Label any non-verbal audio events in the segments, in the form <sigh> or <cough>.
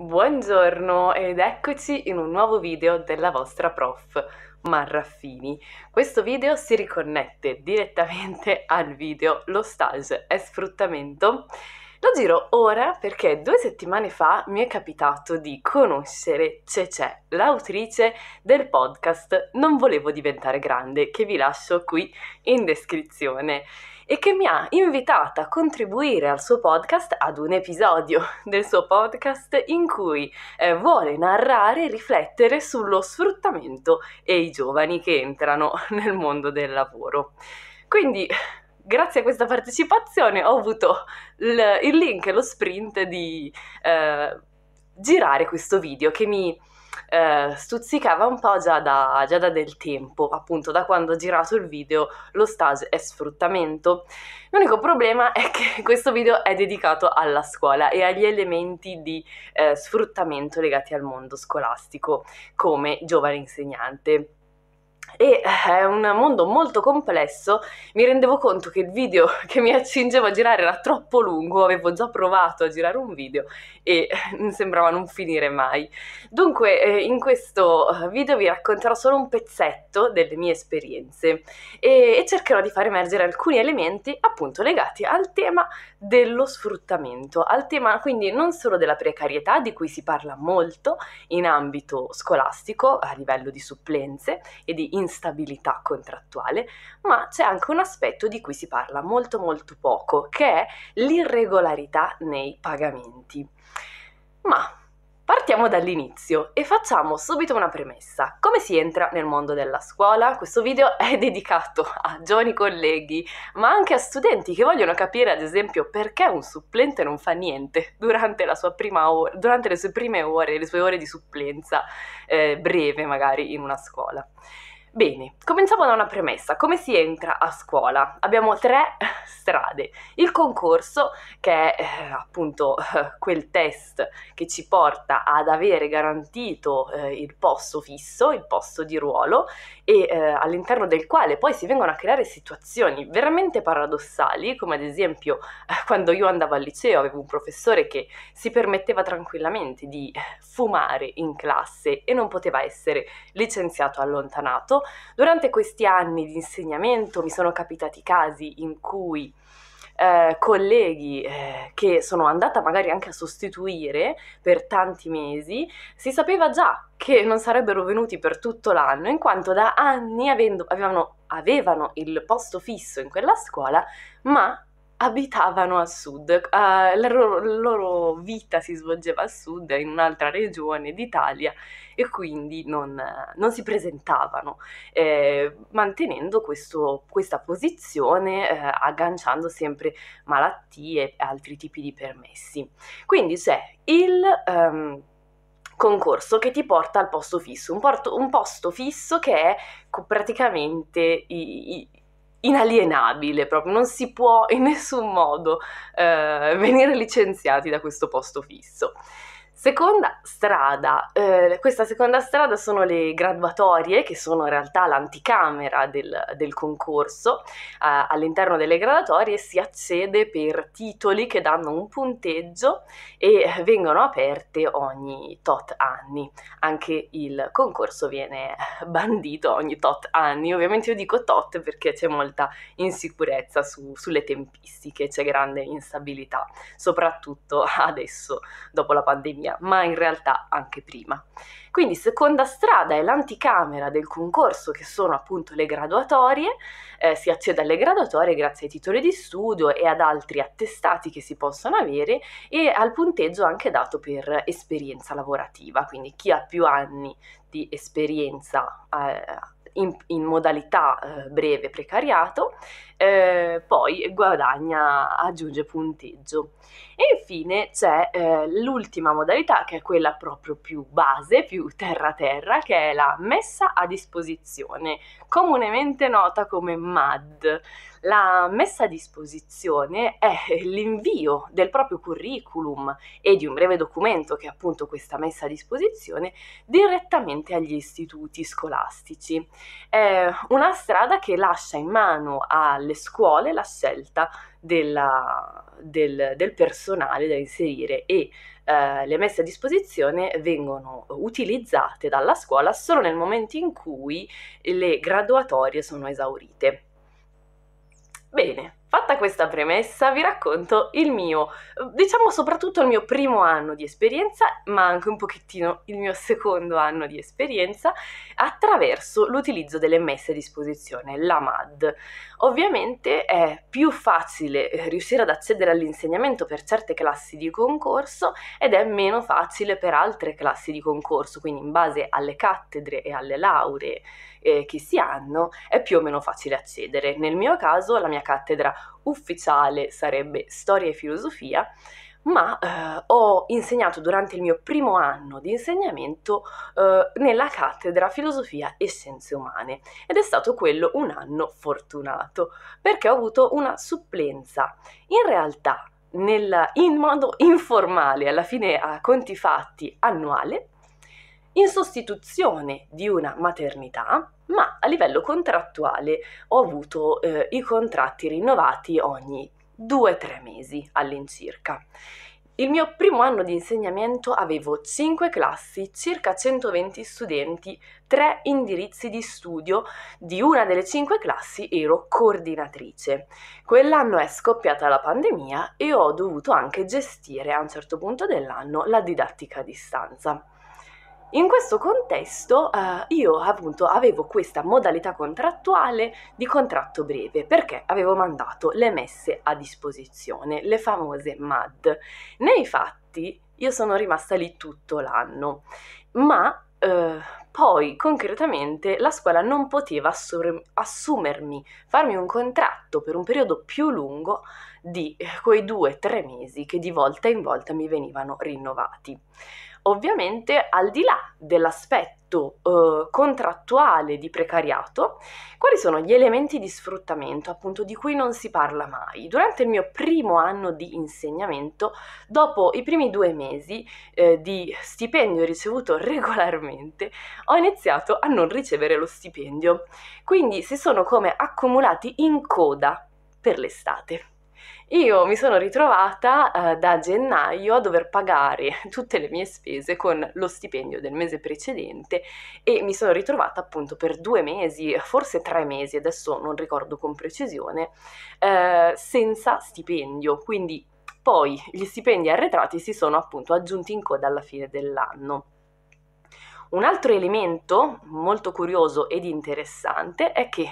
Buongiorno ed eccoci in un nuovo video della vostra prof Marraffini. Questo video si riconnette direttamente <laughs> al video Lo stage è sfruttamento. Lo giro ora perché due settimane fa mi è capitato di conoscere Cece, l'autrice del podcast Non volevo diventare grande, che vi lascio qui in descrizione e che mi ha invitata a contribuire al suo podcast, ad un episodio <laughs> del suo podcast in cui eh, vuole narrare e riflettere sullo sfruttamento e i giovani che entrano <laughs> nel mondo del lavoro. Quindi grazie a questa partecipazione ho avuto l- il link, lo sprint di eh, girare questo video che mi eh, stuzzicava un po' già da, già da, del tempo, appunto da quando ho girato il video lo stage è sfruttamento. L'unico problema è che <laughs> questo video è dedicato alla scuola e agli elementi di eh, sfruttamento legati al mondo scolastico come giovane insegnante e eh, è un mondo molto complesso, mi rendevo conto che il video <laughs> che mi accingevo a girare era troppo lungo, avevo già provato a girare un video e <laughs> sembrava non finire mai. Dunque eh, in questo eh, video vi racconterò solo un pezzetto delle mie esperienze e, cercherò di far emergere alcuni elementi appunto legati al tema dello sfruttamento, al tema quindi non solo della precarietà di cui si parla molto in ambito scolastico a livello di supplenze e di instabilità contrattuale, ma c'è anche un aspetto di cui si parla molto molto poco, che è l'irregolarità nei pagamenti. Ma Partiamo dall'inizio e facciamo subito una premessa. Come si entra nel mondo della scuola? Questo video <laughs> è dedicato a giovani colleghi, ma anche a studenti che vogliono capire, ad esempio, perché un supplente non fa niente durante, or- durante le sue prime ore, le sue ore di supplenza eh, breve magari in una scuola. Bene, cominciamo da una premessa. Come si entra a scuola? Abbiamo tre <laughs> strade. Il concorso, che è eh, appunto <laughs> quel test che ci porta ad avere garantito eh, il posto fisso, il posto di ruolo, e eh, all'interno del quale poi si vengono a creare situazioni veramente paradossali, come ad esempio <laughs> quando io andavo al liceo avevo un professore che si permetteva tranquillamente di fumare in classe e non poteva essere licenziato allontanato Durante questi anni di insegnamento mi sono capitati casi in cui eh, colleghi eh, che sono andata magari anche a sostituire per tanti mesi, si sapeva già che non sarebbero venuti per tutto l'anno, in quanto da anni avendo, avevano, avevano il posto fisso in quella scuola, ma abitavano a sud, uh, la, loro, la, loro, vita si svolgeva a sud, in un'altra regione d'Italia e quindi non, non si presentavano, eh, mantenendo questo, questa posizione, eh, agganciando sempre malattie e altri tipi di permessi. Quindi c'è il... Um, concorso che ti porta al posto fisso, un, porto, un posto fisso che è praticamente i, i, inalienabile proprio, non si può in <laughs> nessun modo eh, venire licenziati da questo posto fisso. Seconda strada, eh, questa seconda strada sono le graduatorie che sono in realtà l'anticamera del, del concorso. Eh, all'interno delle graduatorie si accede per titoli che danno un punteggio e vengono aperte ogni tot anni. Anche il concorso viene bandito ogni tot anni. Ovviamente io dico tot perché c'è molta insicurezza su, sulle tempistiche, c'è grande instabilità, soprattutto adesso dopo la pandemia Italia, ma in realtà anche prima. Quindi seconda strada è l'anticamera del concorso che sono appunto le graduatorie, eh, si accede alle graduatorie grazie ai titoli di studio e ad altri attestati che si possono avere e al punteggio anche dato per esperienza lavorativa, quindi chi ha più anni di esperienza eh, in, in modalità eh, breve precariato, eh, poi guadagna, aggiunge punteggio. E infine c'è eh, l'ultima modalità che è quella proprio più base, più terra-terra, che è la messa a disposizione, comunemente nota come MAD. La messa a disposizione è l'invio del proprio curriculum e di un breve documento che è appunto questa messa a disposizione direttamente agli istituti scolastici. È una strada che lascia in mano alle scuole la scelta della, del, del, personale da inserire e eh, le messe a disposizione vengono utilizzate dalla scuola solo nel momento in cui le graduatorie sono esaurite. Bene, fatta questa premessa vi racconto il mio, diciamo soprattutto il mio primo anno di esperienza, ma anche un pochettino il mio secondo anno di esperienza attraverso l'utilizzo delle messe a disposizione, la MAD. Ovviamente è più facile riuscire ad accedere all'insegnamento per certe classi di concorso ed è meno facile per altre classi di concorso, quindi in base alle cattedre e alle lauree eh, che si hanno è più o meno facile accedere. Nel mio caso la mia cattedra ufficiale sarebbe Storia e Filosofia, ma eh, ho insegnato durante il mio primo anno di insegnamento eh, nella cattedra Filosofia e Scienze Umane ed è stato quello un anno fortunato perché ho avuto una supplenza. In realtà nel, in modo informale, alla fine a conti fatti annuale, in sostituzione di una maternità, ma a livello contrattuale ho avuto eh, i contratti rinnovati ogni 2-3 mesi all'incirca. Il mio primo anno di insegnamento avevo 5 classi, circa 120 studenti, 3 indirizzi di studio. Di una delle 5 classi ero coordinatrice. Quell'anno è scoppiata la pandemia e ho dovuto anche gestire a un certo punto dell'anno la didattica a distanza. In questo contesto eh, io appunto avevo questa modalità contrattuale di contratto breve perché avevo mandato le messe a disposizione, le famose MAD. Nei fatti io sono rimasta lì tutto l'anno, ma eh, poi concretamente la scuola non poteva assur- assumermi, farmi un contratto per un periodo più lungo di eh, quei due o tre mesi che di volta in volta mi venivano rinnovati. Ovviamente al di là dell'aspetto eh, contrattuale di precariato, quali sono gli elementi di sfruttamento appunto di cui non si parla mai? Durante il mio primo anno di insegnamento, dopo i primi due mesi eh, di stipendio ricevuto <laughs> regolarmente, ho iniziato a non ricevere lo stipendio, quindi si sono come accumulati in coda per l'estate io mi sono ritrovata eh, da gennaio a dover pagare <laughs> tutte le mie spese con lo stipendio del mese precedente e mi sono ritrovata appunto per due mesi, forse tre mesi, adesso non ricordo con precisione, eh, senza stipendio, quindi poi gli stipendi arretrati si sono appunto aggiunti in coda alla fine dell'anno. Un altro elemento molto curioso ed interessante è che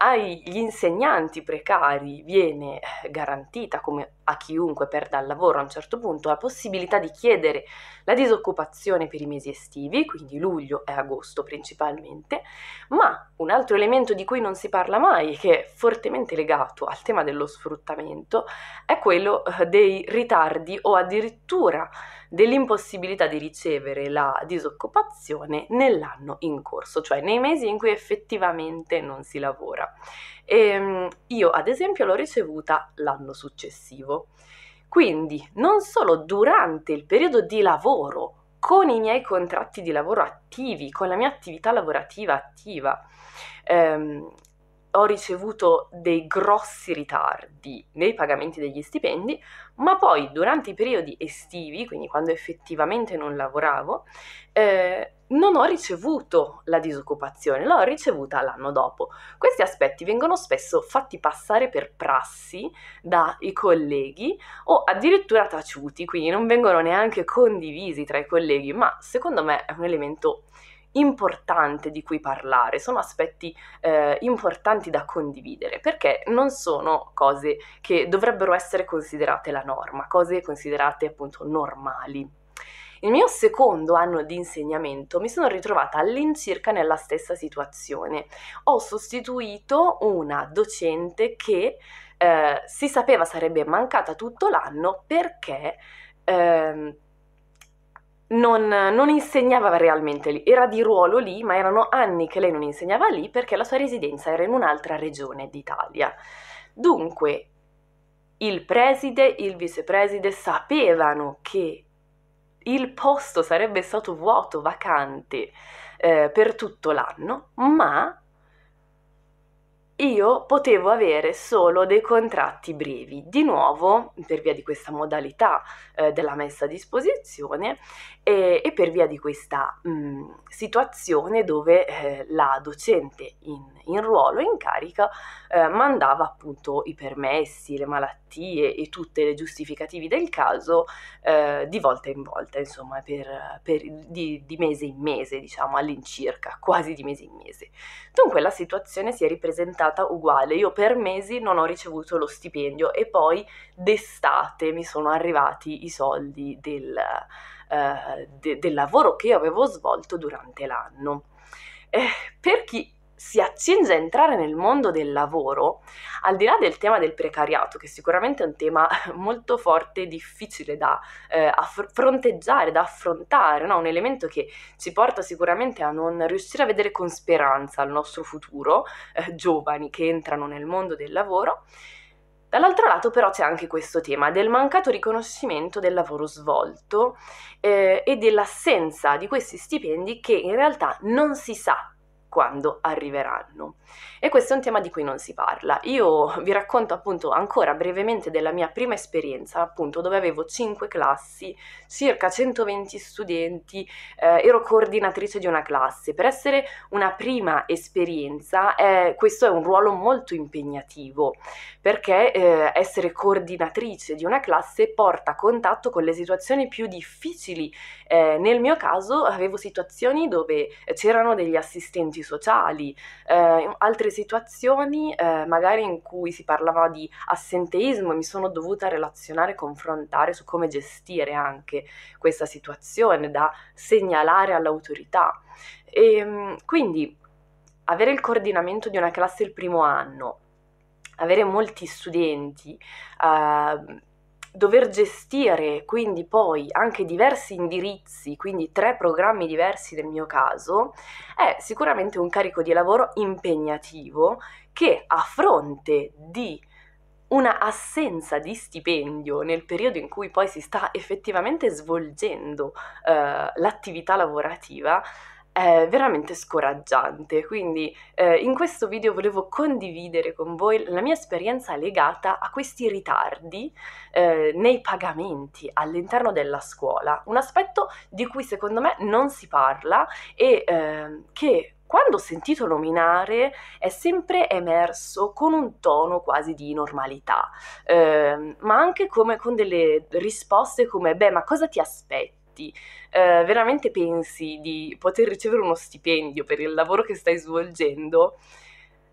agli insegnanti precari viene eh, garantita, come a chiunque perda il lavoro a un certo punto, la possibilità di chiedere la disoccupazione per i mesi estivi, quindi luglio e agosto principalmente, ma un altro elemento di cui non si parla mai, che è fortemente legato al tema dello sfruttamento, è quello eh, dei ritardi o addirittura dell'impossibilità di ricevere la disoccupazione nell'anno in corso, cioè nei mesi in cui effettivamente non si lavora. E ehm, io, ad esempio, l'ho ricevuta l'anno successivo. Quindi, non solo durante il periodo di lavoro con i miei contratti di lavoro attivi, con la mia attività lavorativa attiva. Ehm, ho ricevuto dei grossi ritardi nei pagamenti degli stipendi, ma poi durante i periodi estivi, quindi quando effettivamente non lavoravo, eh, non ho ricevuto la disoccupazione, l'ho ricevuta l'anno dopo. Questi aspetti vengono spesso fatti passare per prassi dai colleghi o addirittura taciuti, quindi non vengono neanche condivisi tra i colleghi, ma secondo me è un elemento importante di cui parlare, sono aspetti eh, importanti da condividere, perché non sono cose che dovrebbero essere considerate la norma, cose considerate appunto normali. Il mio secondo anno di insegnamento mi sono ritrovata all'incirca nella stessa situazione. Ho sostituito una docente che eh, si sapeva sarebbe mancata tutto l'anno perché... Ehm, non, non, insegnava realmente lì, era di ruolo lì, ma erano anni che lei non insegnava lì perché la sua residenza era in un'altra regione d'Italia. Dunque, il preside, il vicepreside sapevano che il posto sarebbe stato vuoto, vacante eh, per tutto l'anno, ma io potevo avere solo dei contratti brevi, di nuovo per via di questa modalità eh, della messa a disposizione eh, e, per via di questa mh, mm, situazione dove eh, la docente in, in, ruolo, in carica, eh, mandava appunto i permessi, le malattie e tutte le giustificativi del caso eh, di volta in volta, insomma, per, per, di, di mese in mese, diciamo all'incirca, quasi di mese in mese. Dunque la situazione si è ripresentata stata uguale. Io per mesi non ho ricevuto lo stipendio e poi d'estate mi sono arrivati i soldi del, eh, de- del lavoro che io avevo svolto durante l'anno. Eh, per chi si accinge a entrare nel mondo del lavoro, al di là del tema del precariato, che sicuramente è un tema <laughs> molto forte difficile da eh, aff- fronteggiare, da affrontare, no? un elemento che ci porta sicuramente a non riuscire a vedere con speranza il nostro futuro, eh, giovani che entrano nel mondo del lavoro. Dall'altro lato però c'è anche questo tema del mancato riconoscimento del lavoro svolto eh, e dell'assenza di questi stipendi che in realtà non si sa quando arriveranno. E questo è un tema di cui non si parla. Io vi racconto appunto ancora brevemente della mia prima esperienza, appunto dove avevo 5 classi, circa 120 studenti, eh, ero coordinatrice di una classe. Per essere una prima esperienza, eh, questo è un ruolo molto impegnativo, perché eh, essere coordinatrice di una classe porta a contatto con le situazioni più difficili. Eh, nel mio caso avevo situazioni dove c'erano degli assistenti istituti sociali, eh, altre situazioni eh, magari in cui si parlava di assenteismo e mi sono dovuta relazionare, confrontare su come gestire anche questa situazione da segnalare all'autorità. E, ehm, quindi avere il coordinamento di una classe il primo anno, avere molti studenti, eh, dover gestire quindi poi anche diversi indirizzi, quindi tre programmi diversi nel mio caso, è sicuramente un carico di lavoro impegnativo che a fronte di una assenza di stipendio nel periodo in cui poi si sta effettivamente svolgendo eh, l'attività lavorativa è veramente scoraggiante. Quindi eh, in questo video volevo condividere con voi la mia esperienza legata a questi ritardi eh, nei pagamenti all'interno della scuola, un aspetto di cui secondo me non si parla e eh, che quando ho sentito nominare è sempre emerso con un tono quasi di normalità, eh, ma anche come, con delle risposte come beh ma cosa ti aspetti? avanti, eh, veramente pensi di poter ricevere uno stipendio per il lavoro che stai svolgendo?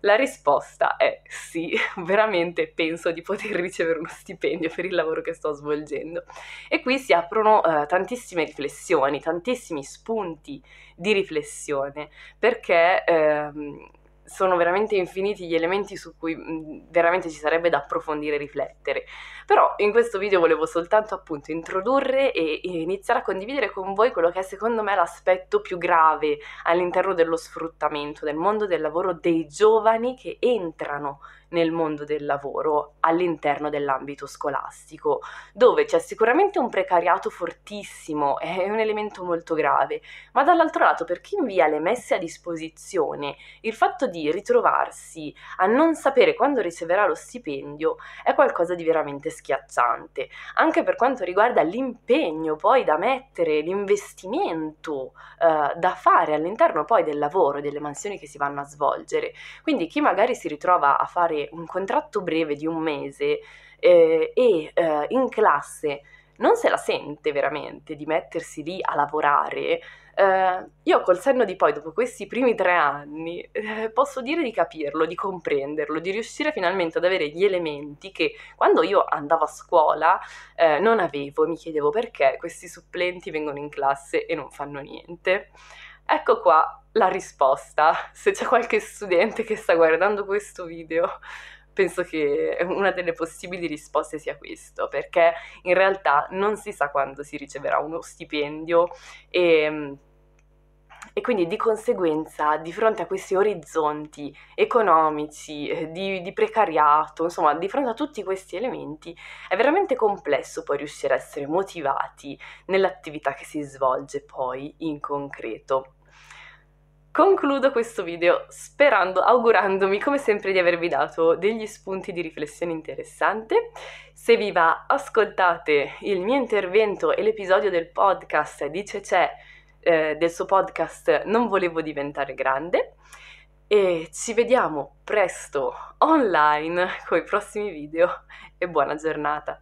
La risposta è sì, <laughs> veramente penso di poter ricevere uno stipendio per il lavoro che sto svolgendo. E qui si aprono eh, tantissime riflessioni, tantissimi spunti di riflessione, perché ehm, sono veramente infiniti gli elementi su cui mh, veramente ci sarebbe da approfondire e riflettere. Però in questo video volevo soltanto appunto introdurre e, e iniziare a condividere con voi quello che è secondo me l'aspetto più grave all'interno dello sfruttamento, del mondo del lavoro, dei giovani che entrano nel mondo del lavoro all'interno dell'ambito scolastico, dove c'è sicuramente un precariato fortissimo, è un elemento molto grave, ma dall'altro lato per chi invia le messe a disposizione, il fatto di di ritrovarsi a non sapere quando riceverà lo stipendio è qualcosa di veramente schiacciante, anche per quanto riguarda l'impegno poi da mettere, l'investimento eh, da fare all'interno poi del lavoro e delle mansioni che si vanno a svolgere. Quindi chi magari si ritrova a fare un contratto breve di un mese eh, e eh, in classe non se la sente veramente di mettersi lì a lavorare, eh, io col senno di poi, dopo questi primi tre anni, eh, posso dire di capirlo, di comprenderlo, di riuscire finalmente ad avere gli elementi che quando io andavo a scuola eh, non avevo e mi chiedevo perché questi supplenti vengono in classe e non fanno niente. Ecco qua la risposta, se c'è qualche studente che sta guardando questo video penso che <laughs> una delle possibili risposte sia questo, perché in realtà non si sa quando si riceverà uno stipendio e, mm, e quindi di conseguenza di fronte a questi orizzonti economici, eh, di, di, precariato, insomma di fronte a tutti questi elementi è veramente complesso poi riuscire a essere motivati nell'attività che si svolge poi in concreto. Concludo questo video sperando, augurandomi come sempre di avervi dato degli spunti di riflessione interessante. Se vi va, ascoltate il mio intervento e l'episodio del podcast di Cece, eh, del suo podcast Non volevo diventare grande. E ci vediamo presto online con i prossimi video e buona giornata!